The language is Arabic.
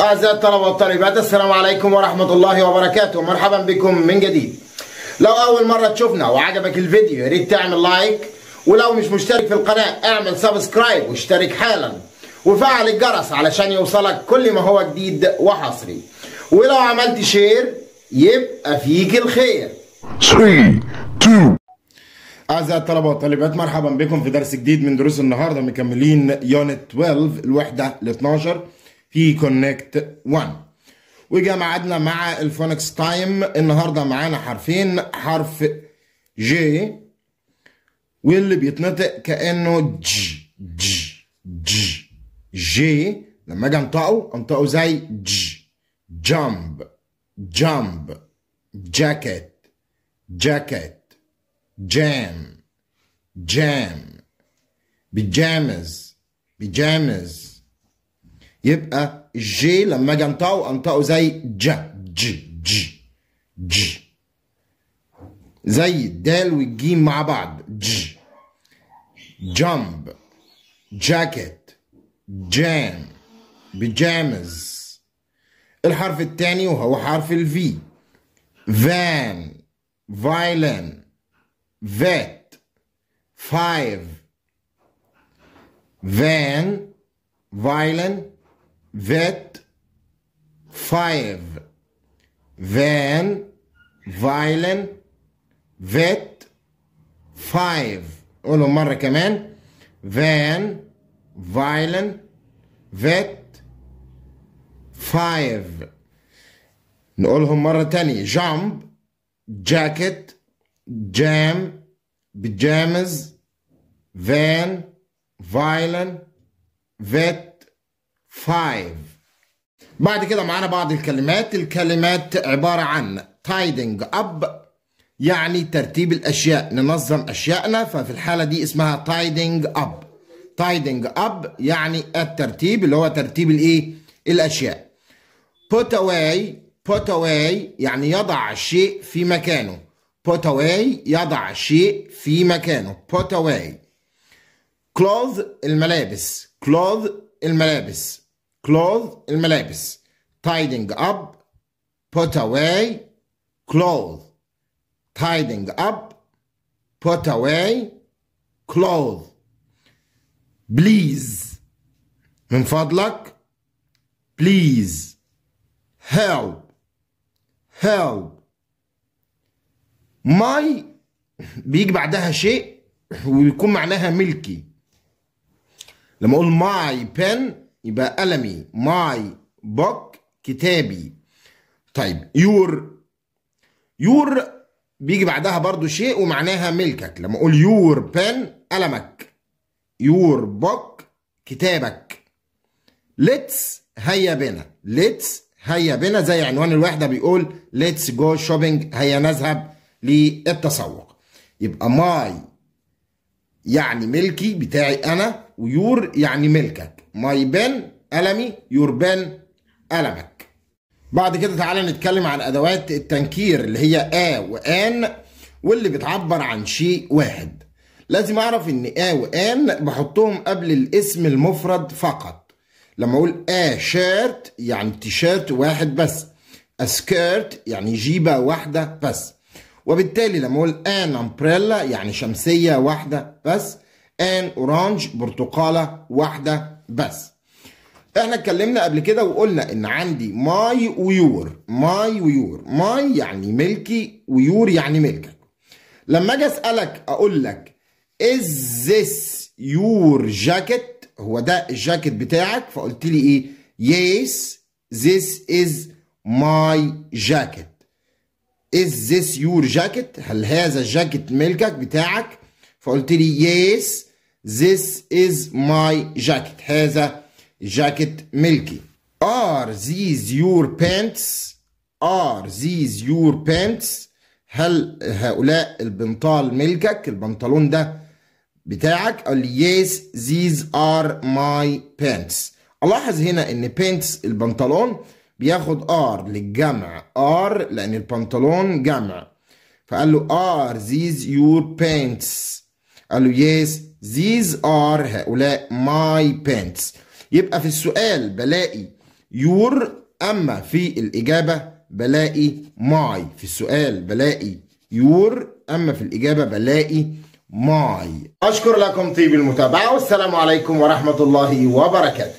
أعزائي الطلبة والطالبات السلام عليكم ورحمة الله وبركاته مرحبا بكم من جديد لو أول مرة تشوفنا وعجبك الفيديو يا ريت تعمل لايك ولو مش مشترك في القناة اعمل سبسكرايب واشترك حالا وفعل الجرس علشان يوصلك كل ما هو جديد وحصري ولو عملت شير يبقى فيك الخير 3 2 أعزائي الطلبة والطالبات مرحبا بكم في درس جديد من دروس النهاردة مكملين يونت 12 الوحدة ال 12 في كونكت 1 وجا معادنا مع الفونكس تايم النهارده معانا حرفين حرف جي واللي بيتنطق كانه ج ج ج جي لما اجي انطقه انطقه زي ج جامب جامب جاكيت جاكيت جام جام بيجامز بيجامز يبقى جي لما اجي انطقه انطقه زي ج ج ج ج زي الدال والجيم مع بعض ج جامب جاكيت جام بيجامز الحرف الثاني وهو حرف الفي فان فايلن فات فايف فان فايلن Vet five then violin vet five قولوا مرة كمان then violin vet five نقولهم مرة تانية jump jacket jam pajamas van violin vet. five بعد كده معانا بعض الكلمات الكلمات عبارة عن تايدنج up يعني ترتيب الأشياء ننظم أشيائنا ففي الحالة دي اسمها تايدنج up تايدنج up يعني الترتيب اللي هو ترتيب الإيه الأشياء put away put away يعني يضع شيء في مكانه put away يضع شيء في مكانه put away clothes الملابس clothes الملابس كلوث الملابس tidying up put away clothes tidying up put away clothes please من فضلك please help help my بيجي بعدها شيء ويكون معناها ملكي لما اقول ماي بن يبقى قلمي ماي بوك كتابي طيب يور يور بيجي بعدها برضو شيء ومعناها ملكك لما اقول يور بن قلمك يور بوك كتابك ليتس هيا بنا ليتس هيا بنا زي عنوان الوحده بيقول ليتس جو شوبينج هيا نذهب للتسوق يبقى ماي يعني ملكي بتاعي انا ويور يعني ملكك ماي بان قلمي يور بان قلمك بعد كده تعالى نتكلم عن ادوات التنكير اللي هي ا وان واللي بتعبر عن شيء واحد لازم اعرف ان ا وان بحطهم قبل الاسم المفرد فقط لما اقول ا شيرت يعني تيشيرت واحد بس اسكيرت يعني جيبه واحده بس وبالتالي لما اقول ان امبريلا يعني شمسيه واحده بس ان اورانج برتقاله واحده بس احنا اتكلمنا قبل كده وقلنا ان عندي ماي ويور ماي ويور ماي يعني ملكي ويور يعني ملكك لما اجي اسالك اقول لك از ذس يور جاكيت هو ده الجاكيت بتاعك فقلت لي ايه يس ذس از ماي جاكيت از this يور جاكيت هل هذا الجاكيت ملكك بتاعك فقلت لي يس this از ماي جاكيت هذا جاكيت ملكي ار these يور بانتس ار these يور بانتس هل هؤلاء البنطال ملكك البنطلون ده بتاعك قال لي يس these ار ماي بانتس الاحظ هنا ان بانتس البنطلون بياخد ار للجمع ار لان البنطلون جمع فقال له ار ذيز يور بانتس قال له يس ذيز ار هؤلاء ماي بانتس يبقى في السؤال بلاقي يور اما في الاجابه بلاقي ماي في السؤال بلاقي يور اما في الاجابه بلاقي ماي اشكر لكم طيب المتابعه والسلام عليكم ورحمه الله وبركاته